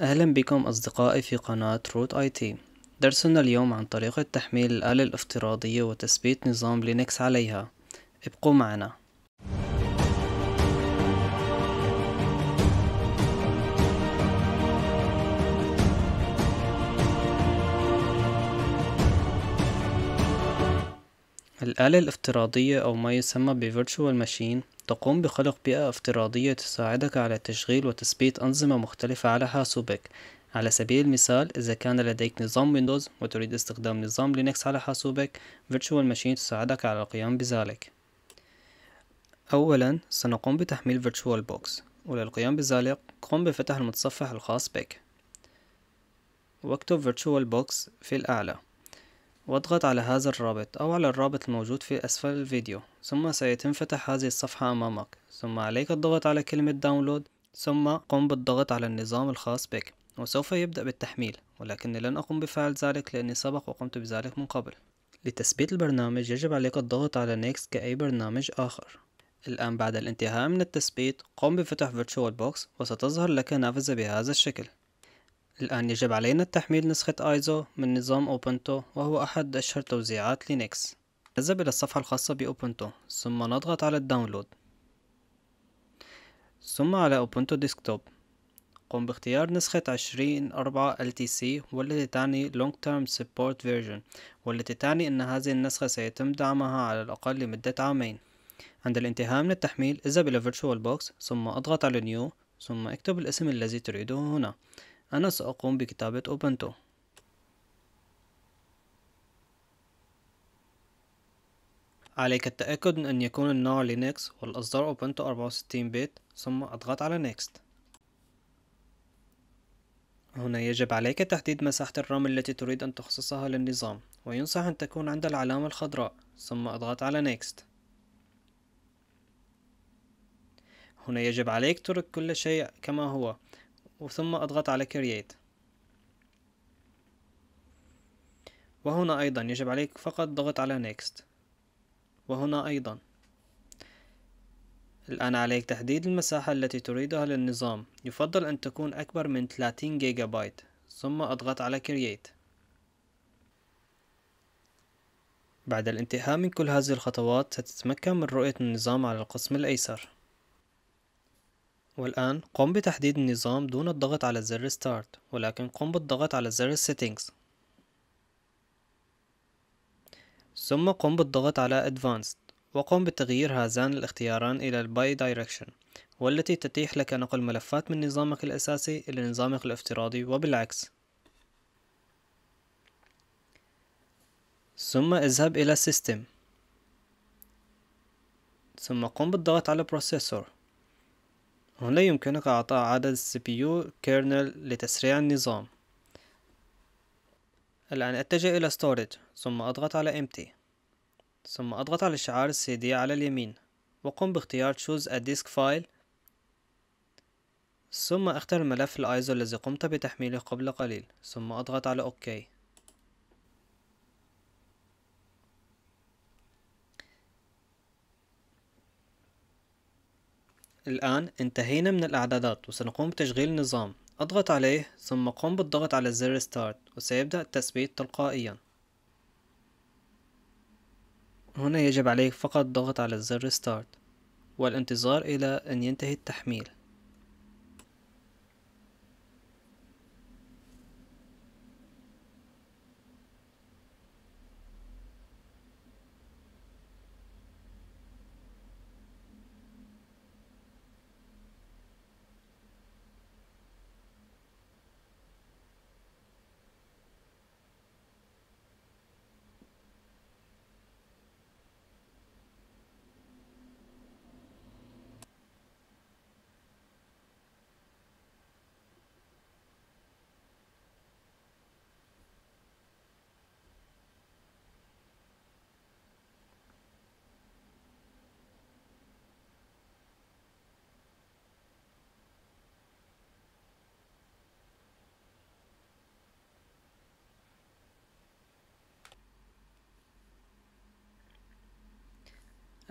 أهلا بكم أصدقائي في قناة روت آي تي درسنا اليوم عن طريقة تحميل الآلة الافتراضية وتثبيت نظام لينكس عليها ابقوا معنا الآلة الافتراضية أو ما يسمى ب Virtual Machine تقوم بخلق بيئة افتراضية تساعدك على تشغيل وتثبيت أنظمة مختلفة على حاسوبك على سبيل المثال إذا كان لديك نظام ويندوز وتريد استخدام نظام لينكس على حاسوبك Virtual Machine تساعدك على القيام بذلك أولا سنقوم بتحميل Virtual Box وللقيام بذلك قم بفتح المتصفح الخاص بك واكتب Virtual Box في الأعلى واضغط على هذا الرابط أو على الرابط الموجود في أسفل الفيديو ثم سيتنفتح هذه الصفحة أمامك ثم عليك الضغط على كلمة داونلود ثم قم بالضغط على النظام الخاص بك وسوف يبدأ بالتحميل ولكني لن أقوم بفعل ذلك لأني سبق وقمت بذلك من قبل لتثبيت البرنامج يجب عليك الضغط على Next كأي برنامج آخر الآن بعد الانتهاء من التثبيت قم بفتح VirtualBox وستظهر لك نافذة بهذا الشكل الآن يجب علينا تحميل نسخة ايزو من نظام اوبنتو وهو أحد أشهر توزيعات لينكس نذهب إلى الصفحة الخاصة بأوبنتو ثم نضغط على الداونلود ثم على أوبنتو ديسكتوب قم باختيار نسخة 20.4 LTC والتي تعني Long Term Support Version والتي تعني أن هذه النسخة سيتم دعمها على الأقل لمدة عامين عند الانتهاء من التحميل اذهب إلى VirtualBox ثم اضغط على New ثم اكتب الاسم الذي تريده هنا أنا سأقوم بكتابة أوبنتو عليك التأكد من أن يكون النوع لينكس والإصدار أوبنتو 64 بيت ثم اضغط على Next هنا يجب عليك تحديد مساحة الرام التي تريد أن تخصصها للنظام وينصح أن تكون عند العلامة الخضراء ثم اضغط على Next هنا يجب عليك ترك كل شيء كما هو وثم أضغط على Create وهنا أيضا يجب عليك فقط ضغط على Next وهنا أيضا الآن عليك تحديد المساحة التي تريدها للنظام يفضل أن تكون أكبر من 30 جيجا بايت ثم أضغط على Create بعد الانتهاء من كل هذه الخطوات ستتمكن من رؤية النظام على القسم الأيسر والآن قم بتحديد النظام دون الضغط على زر Start ولكن قم بالضغط على زر Settings ثم قم بالضغط على Advanced وقم بتغيير هذان الاختياران إلى By Direction والتي تتيح لك نقل ملفات من نظامك الأساسي إلى نظامك الافتراضي وبالعكس ثم اذهب إلى System ثم قم بالضغط على Processor هنا يمكنك أعطاء عدد CPU كيرنل لتسريع النظام الآن أتجه إلى Storage ثم أضغط على Empty ثم أضغط على شعار CD على اليمين وقم باختيار Choose a Disk File ثم اختر ملف الأيزو الذي قمت بتحميله قبل قليل ثم أضغط على OK الآن انتهينا من الإعدادات وسنقوم بتشغيل النظام أضغط عليه ثم قم بالضغط على زر Start وسيبدأ التثبيت تلقائيا هنا يجب عليك فقط الضغط على زر Start والانتظار إلى أن ينتهي التحميل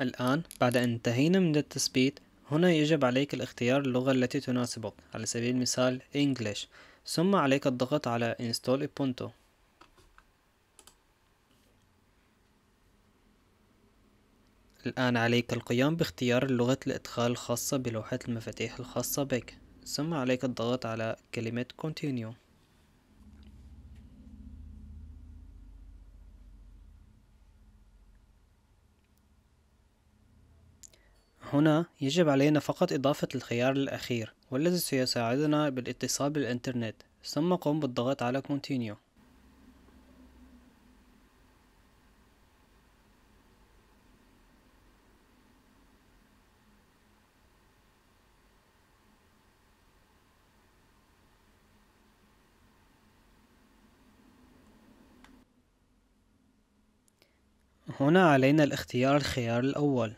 الآن بعد أن انتهينا من التثبيت هنا يجب عليك الاختيار اللغة التي تناسبك على سبيل المثال English ثم عليك الضغط على Install Ubuntu الآن عليك القيام باختيار لغة الإدخال الخاصة بلوحة المفاتيح الخاصة بك ثم عليك الضغط على كلمة Continue هنا يجب علينا فقط إضافة الخيار الأخير والذي سيساعدنا بالاتصال بالإنترنت ثم قم بالضغط على Continue هنا علينا الاختيار الخيار الأول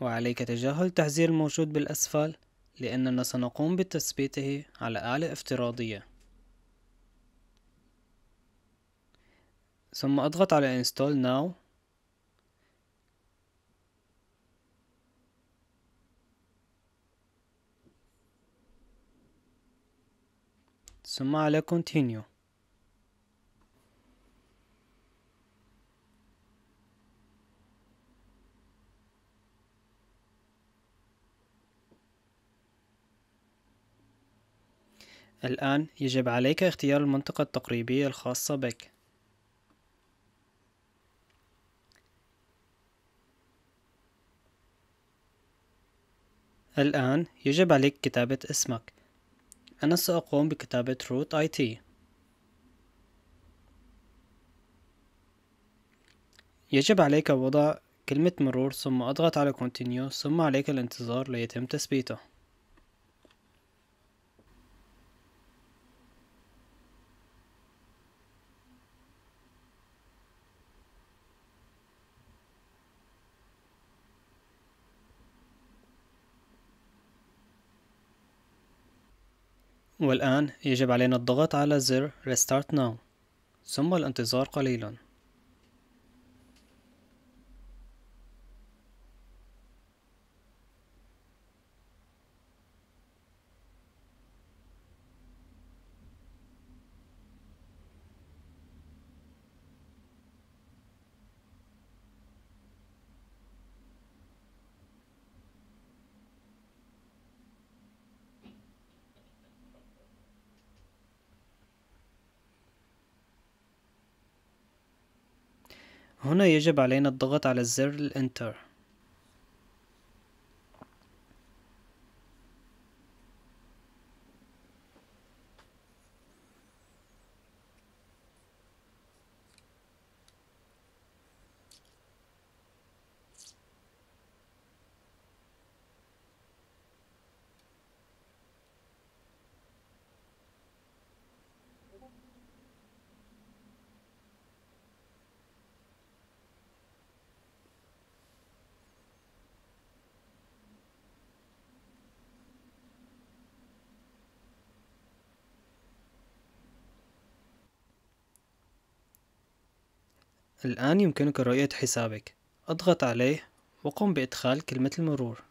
وعليك تجاهل تحذير الموجود بالأسفل لأننا سنقوم بتثبيته على أعلى افتراضية ثم أضغط على Install Now ثم على Continue الآن يجب عليك اختيار المنطقة التقريبية الخاصة بك الآن يجب عليك كتابة اسمك أنا سأقوم بكتابة روت آي تي يجب عليك وضع كلمة مرور ثم اضغط على continue ثم عليك الانتظار ليتم تثبيته والآن يجب علينا الضغط على زر Restart Now ثم الانتظار قليلاً هنا يجب علينا الضغط على زر الإنتر الآن يمكنك رؤية حسابك اضغط عليه وقم بإدخال كلمة المرور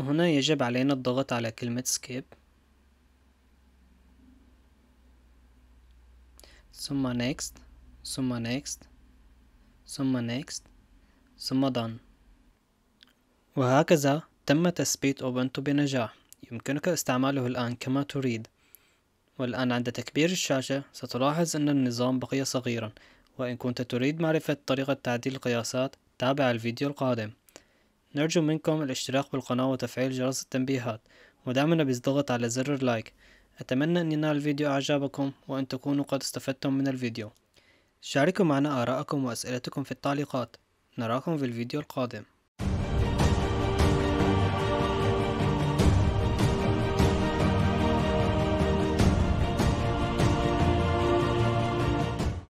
هنا يجب علينا الضغط على كلمة سكيب ثم نيكست ثم نيكست ثم next ثم done وهكذا تم تثبيت أوبنتو بنجاح يمكنك استعماله الآن كما تريد والآن عند تكبير الشاشة ستلاحظ أن النظام بقي صغيرا وإن كنت تريد معرفة طريقة تعديل القياسات تابع الفيديو القادم نرجو منكم الاشتراك بالقناة وتفعيل جرس التنبيهات ودعمنا بالضغط على زر اللايك أتمنى أن ينال الفيديو إعجابكم وأن تكونوا قد استفدتم من الفيديو شاركوا معنا آراءكم وأسئلتكم في التعليقات نراكم في الفيديو القادم